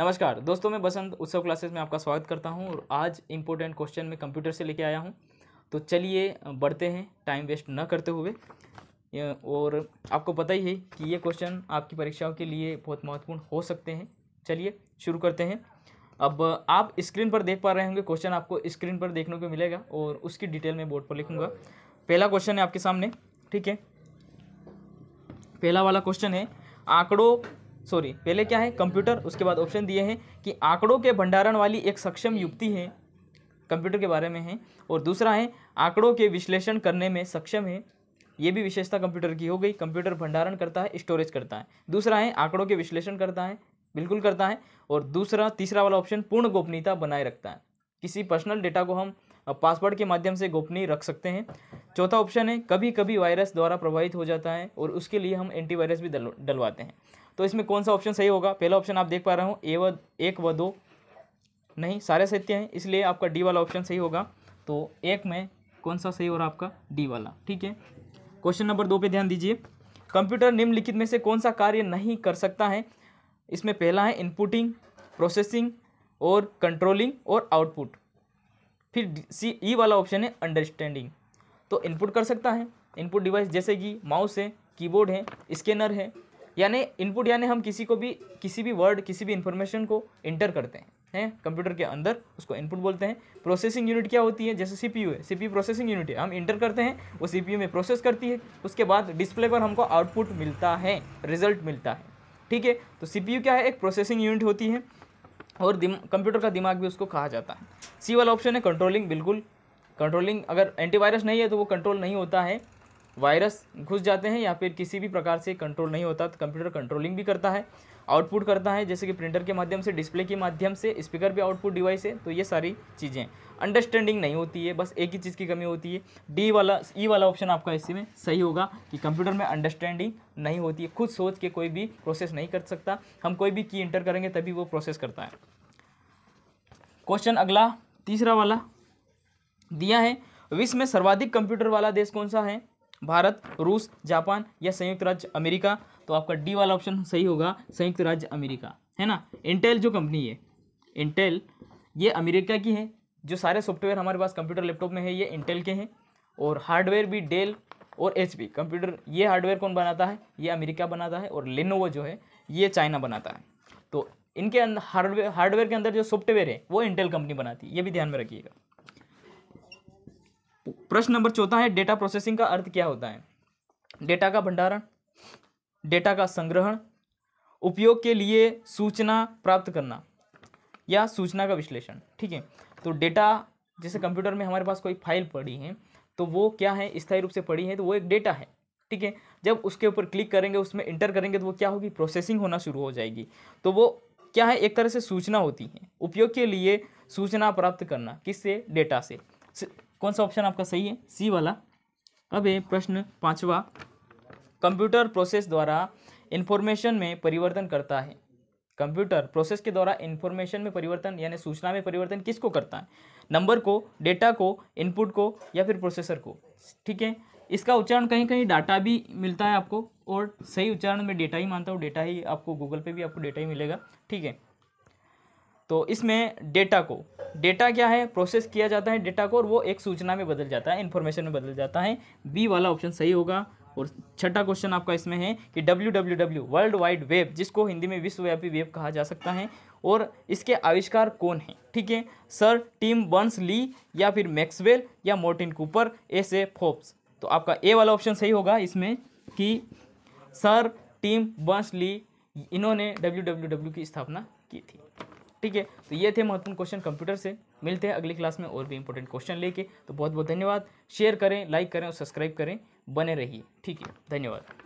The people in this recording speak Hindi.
नमस्कार दोस्तों मैं बसंत उत्सव क्लासेस में आपका स्वागत करता हूं और आज इम्पोर्टेंट क्वेश्चन में कंप्यूटर से लेके आया हूं तो चलिए बढ़ते हैं टाइम वेस्ट ना करते हुए और आपको पता ही है कि ये क्वेश्चन आपकी परीक्षाओं के लिए बहुत महत्वपूर्ण हो सकते हैं चलिए शुरू करते हैं अब आप स्क्रीन पर देख पा रहे होंगे क्वेश्चन आपको स्क्रीन पर देखने को मिलेगा और उसकी डिटेल मैं बोर्ड पर लिखूँगा पहला क्वेश्चन है आपके सामने ठीक है पहला वाला क्वेश्चन है आंकड़ों सॉरी पहले क्या है कंप्यूटर उसके बाद ऑप्शन दिए हैं कि आंकड़ों के भंडारण वाली एक सक्षम युक्ति है कंप्यूटर के बारे में है और दूसरा है आंकड़ों के विश्लेषण करने में सक्षम है ये भी विशेषता कंप्यूटर की हो गई कंप्यूटर भंडारण करता है स्टोरेज करता है दूसरा है आंकड़ों के विश्लेषण करता है बिल्कुल करता है और दूसरा तीसरा वाला ऑप्शन पूर्ण गोपनीयता बनाए रखता है किसी पर्सनल डेटा को हम पासवर्ड के माध्यम से गोपनीय रख सकते हैं चौथा ऑप्शन है कभी कभी वायरस द्वारा प्रभावित हो जाता है और उसके लिए हम एंटीवायरस भी डलवाते हैं तो इसमें कौन सा ऑप्शन सही होगा पहला ऑप्शन आप देख पा रहे हो ए व एक व दो नहीं सारे सत्य हैं इसलिए आपका डी वाला ऑप्शन सही होगा तो एक में कौन सा सही हो रहा आपका डी वाला ठीक है क्वेश्चन नंबर दो पे ध्यान दीजिए कंप्यूटर निम्नलिखित में से कौन सा कार्य नहीं कर सकता है इसमें पहला है इनपुटिंग प्रोसेसिंग और कंट्रोलिंग और आउटपुट फिर सी ई वाला ऑप्शन है अंडरस्टैंडिंग तो इनपुट कर सकता है इनपुट डिवाइस जैसे कि माउस है कीबोर्ड है स्कैनर है यानी इनपुट यानी हम किसी को भी किसी भी वर्ड किसी भी इंफॉर्मेशन को इंटर करते हैं हैं कंप्यूटर के अंदर उसको इनपुट बोलते हैं प्रोसेसिंग यूनिट क्या होती है जैसे सीपीयू है सीपीयू प्रोसेसिंग यूनिट है हम इंटर करते हैं वो सीपीयू में प्रोसेस करती है उसके बाद डिस्प्ले पर हमको आउटपुट मिलता है रिजल्ट मिलता है ठीक है तो सीपीयू क्या है एक प्रोसेसिंग यूनिट होती है और कंप्यूटर का दिमाग भी उसको कहा जाता है सी वाला ऑप्शन है कंट्रोलिंग बिल्कुल कंट्रोलिंग अगर एंटीवायरस नहीं है तो वो कंट्रोल नहीं होता है वायरस घुस जाते हैं या फिर किसी भी प्रकार से कंट्रोल नहीं होता तो कंप्यूटर कंट्रोलिंग भी करता है आउटपुट करता है जैसे कि प्रिंटर के माध्यम से डिस्प्ले के माध्यम से स्पीकर भी आउटपुट डिवाइस है तो ये सारी चीज़ें अंडरस्टैंडिंग नहीं होती है बस एक ही चीज़ की कमी होती है डी वाला ई e वाला ऑप्शन आपका इसी में सही होगा कि कंप्यूटर में अंडरस्टैंडिंग नहीं होती है खुद सोच के कोई भी प्रोसेस नहीं कर सकता हम कोई भी की इंटर करेंगे तभी वो प्रोसेस करता है क्वेश्चन अगला तीसरा वाला दिया है विश्व में सर्वाधिक कंप्यूटर वाला देश कौन सा है भारत रूस जापान या संयुक्त राज्य अमेरिका तो आपका डी वाला ऑप्शन सही होगा संयुक्त राज्य अमेरिका है ना इंटेल जो कंपनी है इंटेल ये अमेरिका की है जो सारे सॉफ्टवेयर हमारे पास कंप्यूटर लैपटॉप में है ये इंटेल के हैं और हार्डवेयर भी डेल और एच कंप्यूटर ये हार्डवेयर कौन बनाता है ये अमेरिका बनाता है और लिनोवा जो है ये चाइना बनाता है तो इनके अंदर हार्डवेयर हार्डवेयर के अंदर जो सॉफ्टवेयर है वो इंटेल कंपनी बनाती है ये भी ध्यान में रखिएगा प्रश्न नंबर चौथा है डेटा प्रोसेसिंग का अर्थ क्या होता है डेटा का भंडारण डेटा का संग्रहण उपयोग के लिए सूचना प्राप्त करना या सूचना का विश्लेषण ठीक है तो डेटा जैसे कंप्यूटर में हमारे पास कोई फाइल पड़ी है तो वो क्या है स्थायी रूप से पड़ी है तो वो एक डेटा है ठीक है जब उसके ऊपर क्लिक करेंगे उसमें इंटर करेंगे तो वो क्या होगी प्रोसेसिंग होना शुरू हो जाएगी तो वो क्या है एक तरह से सूचना होती है उपयोग के लिए सूचना प्राप्त करना किससे डेटा से कौन सा ऑप्शन आपका सही है सी वाला अब ये प्रश्न पांचवा कंप्यूटर प्रोसेस द्वारा इन्फॉर्मेशन में परिवर्तन करता है कंप्यूटर प्रोसेस के द्वारा इन्फॉर्मेशन में परिवर्तन यानी सूचना में परिवर्तन किसको करता है नंबर को डेटा को इनपुट को या फिर प्रोसेसर को ठीक है इसका उच्चारण कहीं कहीं डाटा भी मिलता है आपको और सही उच्चारण में डेटा ही मानता हूँ डेटा ही आपको गूगल पे भी आपको डेटा ही मिलेगा ठीक है तो इसमें डेटा को डेटा क्या है प्रोसेस किया जाता है डेटा को और वो एक सूचना में बदल जाता है इन्फॉर्मेशन में बदल जाता है बी वाला ऑप्शन सही होगा और छठा क्वेश्चन आपका इसमें है कि W W W world wide web जिसको हिंदी में विश्वव्यापी वेब कहा जा सकता है और इसके आविष्कार कौन हैं ठीक है सर टीम बर्न्स ली या फिर मैक्सवेल या मोर्टिन कूपर एस ए फोप्स तो आपका ए वाला ऑप्शन सही होगा इसमें कि सर टीम बर्न्स ली इन्होंने डब्ल्यू डब्ल्यू डब्ल्यू की स्थापना की थी ठीक है तो ये थे महत्वपूर्ण क्वेश्चन कंप्यूटर से मिलते हैं अगली क्लास में और भी इंपॉर्टेंट क्वेश्चन लेके तो बहुत बहुत धन्यवाद शेयर करें लाइक करें और सब्सक्राइब करें बने रहिए ठीक है धन्यवाद